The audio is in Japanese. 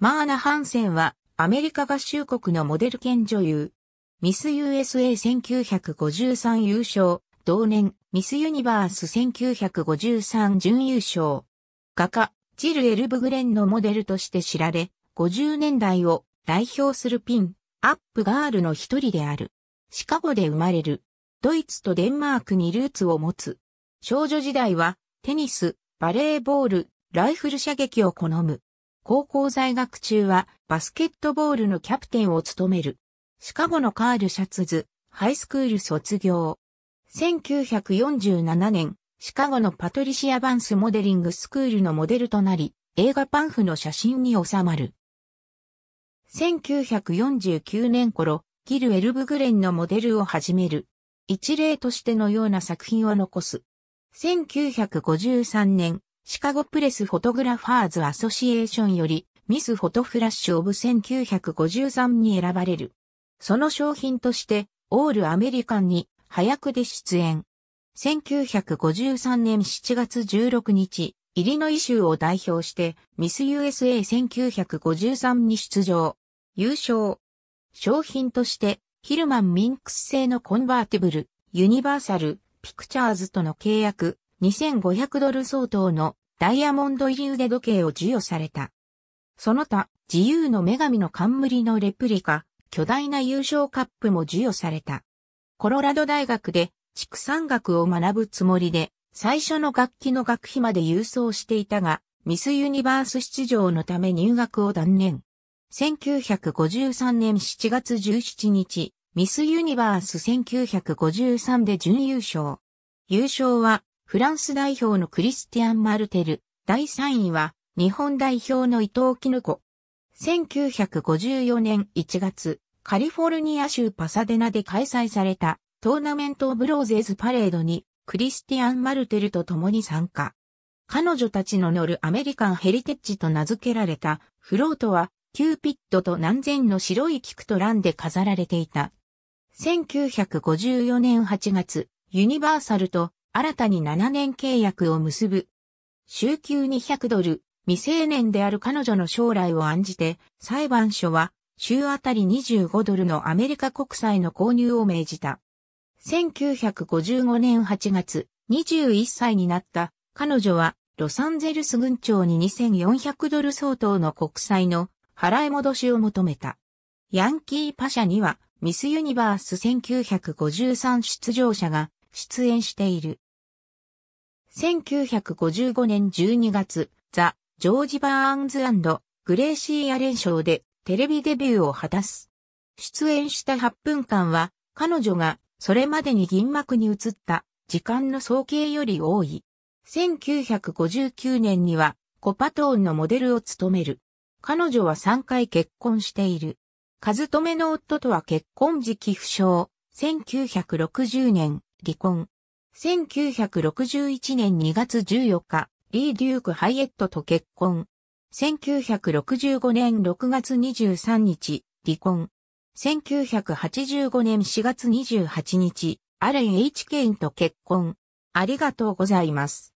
マーナ・ハンセンはアメリカ合衆国のモデル兼女優。ミス USA1953 優勝、同年ミスユニバース1953準優勝。画家、ジル・エルブグレンのモデルとして知られ、50年代を代表するピン、アップガールの一人である。シカゴで生まれる。ドイツとデンマークにルーツを持つ。少女時代は、テニス、バレーボール、ライフル射撃を好む。高校在学中はバスケットボールのキャプテンを務める。シカゴのカール・シャツズ、ハイスクール卒業。1947年、シカゴのパトリシア・バンスモデリングスクールのモデルとなり、映画パンフの写真に収まる。1949年頃、ギル・エルブグレンのモデルを始める。一例としてのような作品を残す。1953年、シカゴプレスフォトグラファーズアソシエーションよりミスフォトフラッシュオブ1953に選ばれる。その商品としてオールアメリカンに早くで出演。1953年7月16日、イリノイ州を代表してミス USA1953 に出場。優勝。商品としてヒルマンミンクス製のコンバーティブル、ユニバーサル、ピクチャーズとの契約、2500ドル相当のダイヤモンド入り腕時計を授与された。その他、自由の女神の冠のレプリカ、巨大な優勝カップも授与された。コロラド大学で畜産学を学ぶつもりで、最初の楽器の学費まで郵送していたが、ミスユニバース出場のため入学を断念。1953年7月17日、ミスユニバース1953で準優勝。優勝はフランス代表のクリスティアン・マルテル、第3位は、日本代表の伊藤絹子。1954年1月、カリフォルニア州パサデナで開催されたトーナメント・ブローゼーズ・パレードにクリスティアン・マルテルと共に参加。彼女たちの乗るアメリカン・ヘリテッジと名付けられたフロートはキューピッドと何千の白い菊とランで飾られていた。1954年8月、ユニバーサルと新たに7年契約を結ぶ。週休200ドル、未成年である彼女の将来を案じて、裁判所は、週あたり25ドルのアメリカ国債の購入を命じた。1955年8月、21歳になった彼女は、ロサンゼルス軍庁に2400ドル相当の国債の払い戻しを求めた。ヤンキーパシャには、ミスユニバース1953出場者が出演している。1955年12月、ザ・ジョージ・バーンズグレーシー・アレン賞でテレビデビューを果たす。出演した8分間は、彼女がそれまでに銀幕に移った時間の総計より多い。1959年にはコパトーンのモデルを務める。彼女は3回結婚している。カズトメの夫とは結婚時期不詳。1960年、離婚。1961年2月14日、リー・デューク・ハイエットと結婚。1965年6月23日、離婚。1985年4月28日、アレン・ H・ ケインと結婚。ありがとうございます。